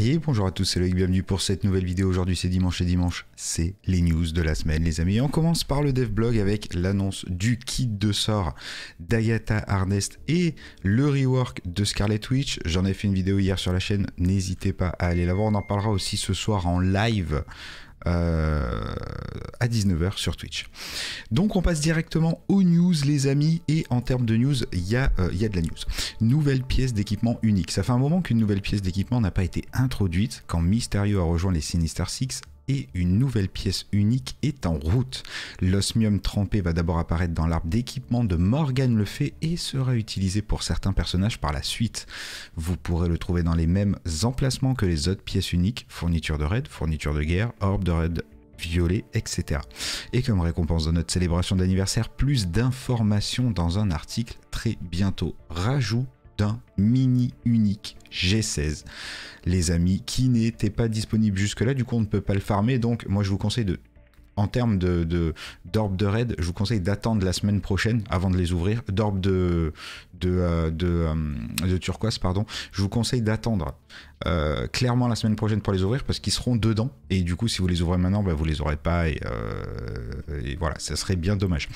Et bonjour à tous, c'est Loïc, bienvenue pour cette nouvelle vidéo. Aujourd'hui c'est dimanche et dimanche, c'est les news de la semaine les amis. on commence par le dev blog avec l'annonce du kit de sort d'Ayata Arnest et le rework de Scarlet Witch. J'en ai fait une vidéo hier sur la chaîne, n'hésitez pas à aller la voir. On en parlera aussi ce soir en live euh, à 19h sur Twitch. Donc on passe directement aux news les amis et en termes de news il y, a, euh, y a de la news. Nouvelle pièce d'équipement unique. Ça fait un moment qu'une nouvelle pièce d'équipement n'a pas été introduite quand Mysterio a rejoint les Sinister Six et une nouvelle pièce unique est en route. L'osmium trempé va d'abord apparaître dans l'arbre d'équipement de Morgan le Fay et sera utilisé pour certains personnages par la suite. Vous pourrez le trouver dans les mêmes emplacements que les autres pièces uniques, fourniture de raid, fourniture de guerre, orbe de raid violet, etc. Et comme récompense de notre célébration d'anniversaire, plus d'informations dans un article très bientôt. Rajout d'un mini unique G16, les amis, qui n'était pas disponible jusque-là. Du coup, on ne peut pas le farmer. Donc, moi, je vous conseille de en termes de, d'orbe de, raid, je vous conseille d'attendre la semaine prochaine avant de les ouvrir. D'orbe de, de, euh, de, euh, de, turquoise, pardon. Je vous conseille d'attendre euh, clairement la semaine prochaine pour les ouvrir parce qu'ils seront dedans. Et du coup, si vous les ouvrez maintenant, bah, vous les aurez pas. Et, euh, et, voilà, ça serait bien dommage.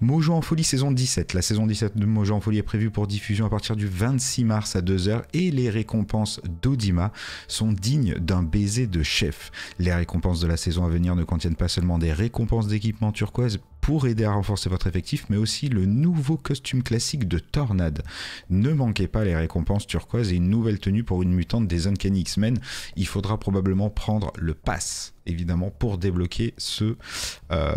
Mojo en folie saison 17. La saison 17 de Mojo en folie est prévue pour diffusion à partir du 26 mars à 2h. Et les récompenses d'Odima sont dignes d'un baiser de chef. Les récompenses de la saison à venir ne contiennent pas seulement des récompenses d'équipement turquoise, pour aider à renforcer votre effectif, mais aussi le nouveau costume classique de Tornade. Ne manquez pas les récompenses turquoises et une nouvelle tenue pour une mutante des Uncanny X-Men. Il faudra probablement prendre le pass évidemment pour débloquer ce euh,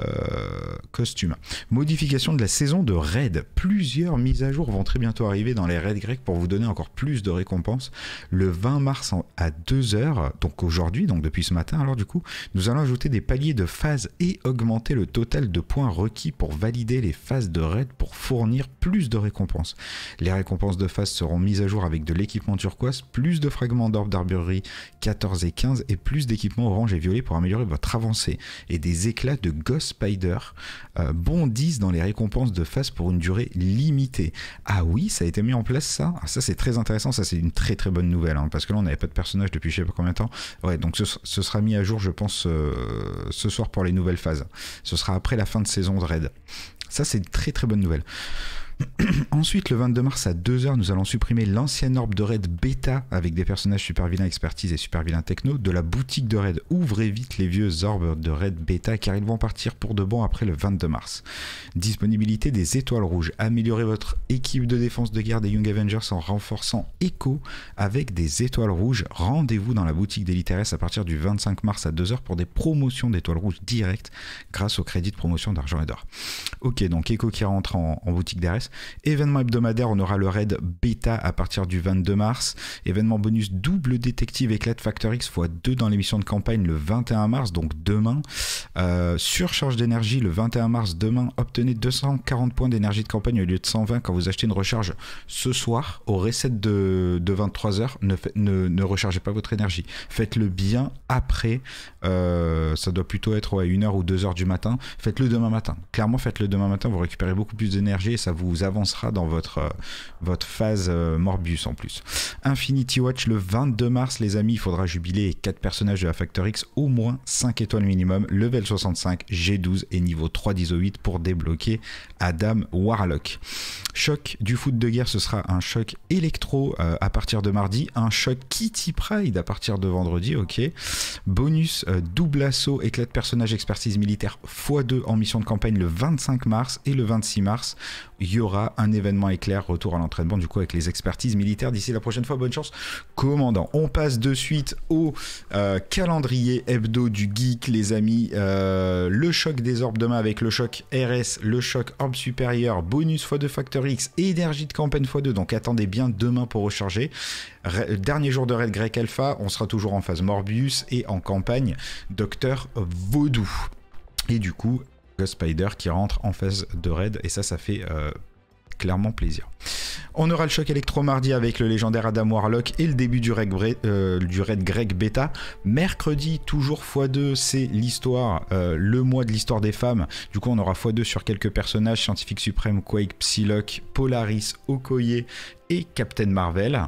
costume. Modification de la saison de raid. Plusieurs mises à jour vont très bientôt arriver dans les raids grecs pour vous donner encore plus de récompenses. Le 20 mars à 2h, donc aujourd'hui, donc depuis ce matin alors du coup, nous allons ajouter des paliers de phase et augmenter le total de points requis pour valider les phases de raid pour fournir plus de récompenses. Les récompenses de phase seront mises à jour avec de l'équipement turquoise, plus de fragments d'orbe d'arburerie 14 et 15 et plus d'équipements orange et violet pour améliorer votre avancée et des éclats de Ghost Spider euh, bondissent dans les récompenses de phase pour une durée limitée. Ah oui, ça a été mis en place ça ah, Ça c'est très intéressant, ça c'est une très très bonne nouvelle hein, parce que là on n'avait pas de personnage depuis je ne sais pas combien de temps. Ouais, donc ce, sera mis à jour je pense euh, ce soir pour les nouvelles phases. Ce sera après la fin de saison ça, c'est une très très bonne nouvelle. Ensuite, le 22 mars à 2h, nous allons supprimer l'ancienne orbe de raid bêta avec des personnages super vilains expertise et super vilains techno de la boutique de raid. Ouvrez vite les vieux orbes de raid bêta car ils vont partir pour de bon après le 22 mars. Disponibilité des étoiles rouges. Améliorez votre équipe de défense de guerre des Young Avengers en renforçant Echo avec des étoiles rouges. Rendez-vous dans la boutique d'Elite à partir du 25 mars à 2h pour des promotions d'étoiles rouges directes grâce au crédit de promotion d'argent et d'or. Ok, donc Echo qui rentre en, en boutique d'RS Événement hebdomadaire, on aura le raid bêta à partir du 22 mars. Événement bonus double détective éclat Factor X x 2 dans l'émission de campagne le 21 mars, donc demain. Euh, surcharge d'énergie le 21 mars, demain. Obtenez 240 points d'énergie de campagne au lieu de 120 quand vous achetez une recharge ce soir au reset de, 23h. Ne, ne, rechargez pas votre énergie. Faites-le bien après. Euh, ça doit plutôt être à 1h ou 2h du matin. Faites-le demain matin. Clairement, faites-le demain matin. Vous récupérez beaucoup plus d'énergie et ça vous avancera dans votre, euh, votre phase euh, Morbius en plus. Infinity Watch le 22 mars, les amis, il faudra jubiler 4 personnages de la Factor X, au moins 5 étoiles minimum, level 65, G12 et niveau 3 d'ISO8 pour débloquer Adam Warlock. Choc du foot de guerre, ce sera un choc électro euh, à partir de mardi, un choc Kitty Pride à partir de vendredi, ok. Bonus double assaut, éclat de personnages expertise militaire x2 en mission de campagne le 25 mars et le 26 mars. Il aura un événement éclair, retour à l'entraînement du coup avec les expertises militaires d'ici la prochaine fois. Bonne chance, commandant. On passe de suite au euh, calendrier hebdo du geek, les amis. Euh, le choc des orbes demain avec le choc RS, le choc orbe supérieur, bonus x2 factor X, énergie de campagne x2. Donc attendez bien demain pour recharger. Dernier jour de raid Grec Alpha, on sera toujours en phase Morbius et en campagne Docteur Vaudou. Et du coup, Ghost Spider qui rentre en phase de raid et ça ça fait euh, plaisir. On aura le choc électro mardi avec le légendaire Adam Warlock et le début du euh, Red, du raid Beta. Mercredi, toujours x2, c'est l'histoire, euh, le mois de l'histoire des femmes. Du coup, on aura x2 sur quelques personnages Scientifique Suprême, Quake, Psylocke, Polaris, Okoye, Captain Marvel.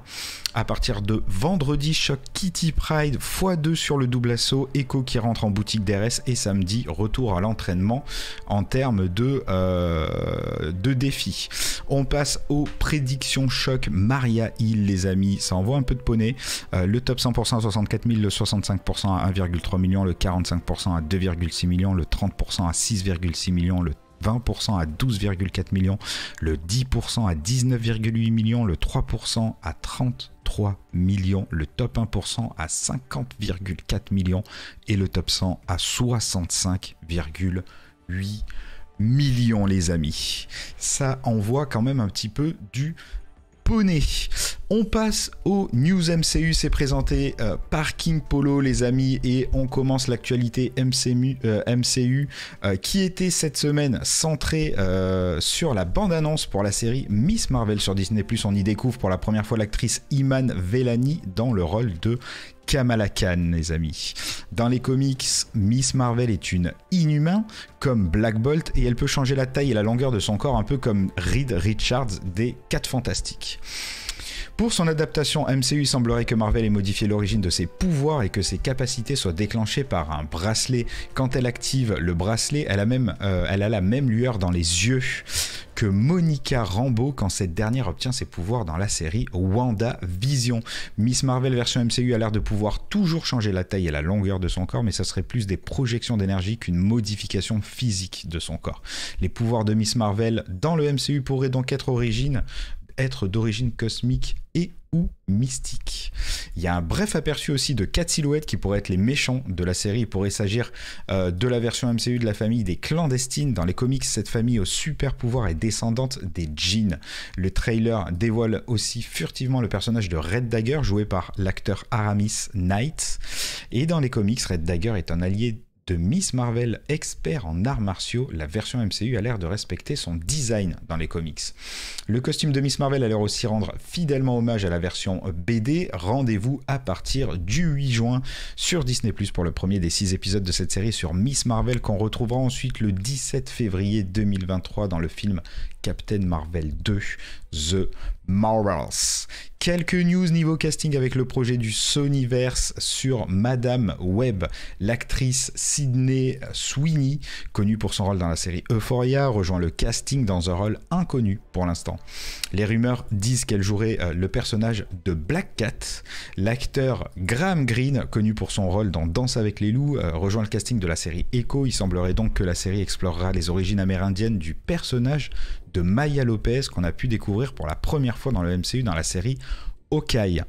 À partir de vendredi, choc Kitty Pride x2 sur le double assaut, Echo qui rentre en boutique DRS et samedi, retour à l'entraînement en termes de, euh, de défis. On passe aux prédictions choc Maria Hill, les amis. Ça envoie un peu de poney. Euh, le top 100% à 64 000, le 65% à 1,3 million, le 45% à 2,6 millions, le 30% à 6,6 millions, le 20% à 12,4 millions, le 10% à 19,8 millions, le 3% à 33 millions, le top 1% à 50,4 millions et le top 100 à 65,8 millions les amis. Ça envoie quand même un petit peu du poney. On passe aux news MCU, c'est présenté euh, par King Polo les amis et on commence l'actualité MCU, euh, euh, qui était cette semaine centrée sur la bande-annonce pour la série Miss Marvel sur Disney+. On y découvre pour la première fois l'actrice Iman Vellani dans le rôle de Kamala Khan, les amis. Dans les comics, Miss Marvel est une inhumain, comme Black Bolt, et elle peut changer la taille et la longueur de son corps, un peu comme Reed Richards des 4 Fantastiques. Pour son adaptation MCU, il semblerait que Marvel ait modifié l'origine de ses pouvoirs et que ses capacités soient déclenchées par un bracelet. Quand elle active le bracelet, elle a, même, euh, elle a la même lueur dans les yeux que Monica Rambeau quand cette dernière obtient ses pouvoirs dans la série Wanda Vision. Miss Marvel version MCU a l'air de pouvoir toujours changer la taille et la longueur de son corps, mais ça serait plus des projections d'énergie qu'une modification physique de son corps. Les pouvoirs de Miss Marvel dans le MCU pourraient donc être origine être d'origine cosmique et ou mystique. Il y a un bref aperçu aussi de quatre silhouettes qui pourraient être les méchants de la série. Il pourrait s'agir euh, de la version MCU de la famille des clandestines. Dans les comics, cette famille au super pouvoir est descendante des djinns. Le trailer dévoile aussi furtivement le personnage de Red Dagger joué par l'acteur Aramis Knight. Et dans les comics, Red Dagger est un allié de Miss Marvel, expert en arts martiaux, la version MCU a l'air de respecter son design dans les comics. Le costume de Miss Marvel a l'air aussi rendre fidèlement hommage à la version BD. Rendez-vous à partir du 8 juin sur Disney Plus pour le premier des six épisodes de cette série sur Miss Marvel qu'on retrouvera ensuite le 17 février 2023 dans le film Captain Marvel 2 The Marvels. Quelques news niveau casting avec le projet du Sonyverse sur Madame Webb, l'actrice Sydney Sweeney, connue pour son rôle dans la série Euphoria, rejoint le casting dans un rôle inconnu pour l'instant. Les rumeurs disent qu'elle jouerait euh, le personnage de Black Cat. L'acteur Graham Greene, connu pour son rôle dans Danse avec les loups, euh, rejoint le casting de la série Echo. Il semblerait donc que la série explorera les origines amérindiennes du personnage de Maya Lopez qu'on a pu découvrir pour la première fois dans le MCU dans la série Hawkeye.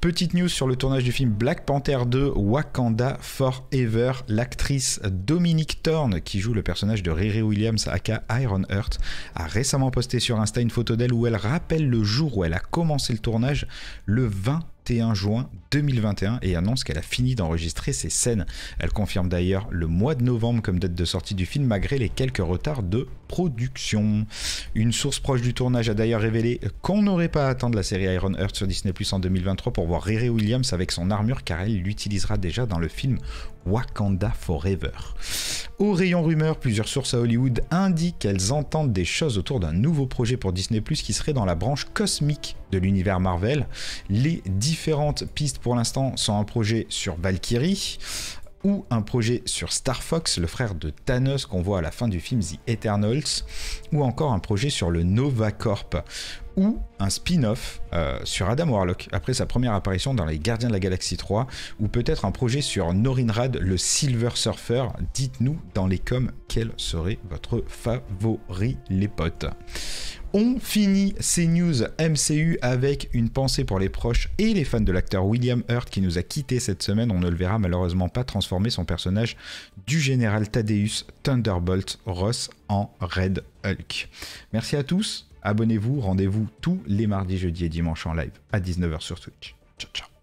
Petite news sur le tournage du film Black Panther 2 Wakanda Forever. L'actrice Dominique Thorne, qui joue le personnage de Riri Williams aka Ironheart, a récemment posté sur Insta une photo d'elle où elle rappelle le jour où elle a commencé le tournage, le 20 21 juin 2021 et annonce qu'elle a fini d'enregistrer ses scènes. Elle confirme d'ailleurs le mois de novembre comme date de sortie du film malgré les quelques retards de production. Une source proche du tournage a d'ailleurs révélé qu'on n'aurait pas à attendre la série Iron Heart sur Disney Plus en 2023 pour voir Riri Williams avec son armure car elle l'utilisera déjà dans le film Wakanda Forever. Au rayon rumeur, plusieurs sources à Hollywood indiquent qu'elles entendent des choses autour d'un nouveau projet pour Disney Plus qui serait dans la branche cosmique de l'univers Marvel. Les 10 différentes pistes pour l'instant sont un projet sur Valkyrie ou un projet sur Star Fox, le frère de Thanos qu'on voit à la fin du film The Eternals, ou encore un projet sur le Nova Corp ou un spin-off euh, sur Adam Warlock, après sa première apparition dans Les Gardiens de la Galaxie 3, ou peut-être un projet sur Norinrad, le Silver Surfer. Dites-nous dans les coms quel serait votre favori, les potes. On finit ces news MCU avec une pensée pour les proches et les fans de l'acteur William Hurt qui nous a quitté cette semaine. On ne le verra malheureusement pas transformer son personnage du général Thaddeus Thunderbolt Ross en Red Hulk. Merci à tous, Abonnez-vous, rendez-vous tous les mardis, jeudis et dimanches en live à 19h sur Twitch. Ciao, ciao.